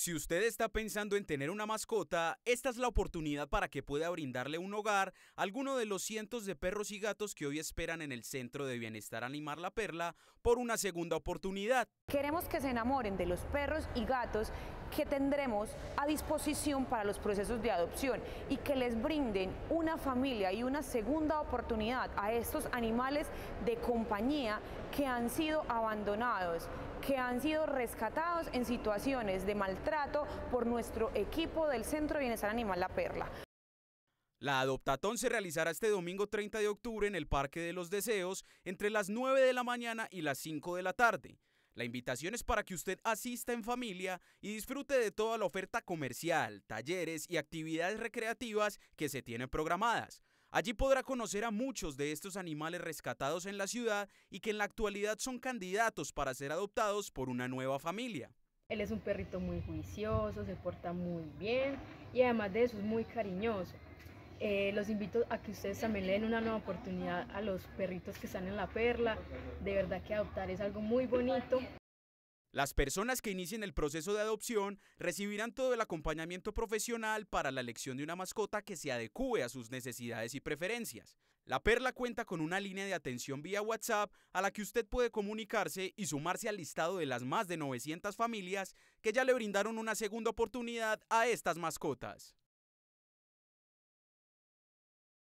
Si usted está pensando en tener una mascota, esta es la oportunidad para que pueda brindarle un hogar a alguno de los cientos de perros y gatos que hoy esperan en el Centro de Bienestar Animar La Perla por una segunda oportunidad. Queremos que se enamoren de los perros y gatos que tendremos a disposición para los procesos de adopción y que les brinden una familia y una segunda oportunidad a estos animales de compañía que han sido abandonados que han sido rescatados en situaciones de maltrato por nuestro equipo del Centro de Bienestar Animal La Perla. La adoptatón se realizará este domingo 30 de octubre en el Parque de los Deseos entre las 9 de la mañana y las 5 de la tarde. La invitación es para que usted asista en familia y disfrute de toda la oferta comercial, talleres y actividades recreativas que se tienen programadas. Allí podrá conocer a muchos de estos animales rescatados en la ciudad y que en la actualidad son candidatos para ser adoptados por una nueva familia. Él es un perrito muy juicioso, se porta muy bien y además de eso es muy cariñoso. Eh, los invito a que ustedes también le den una nueva oportunidad a los perritos que están en la perla. De verdad que adoptar es algo muy bonito. Las personas que inicien el proceso de adopción recibirán todo el acompañamiento profesional para la elección de una mascota que se adecue a sus necesidades y preferencias. La Perla cuenta con una línea de atención vía WhatsApp a la que usted puede comunicarse y sumarse al listado de las más de 900 familias que ya le brindaron una segunda oportunidad a estas mascotas.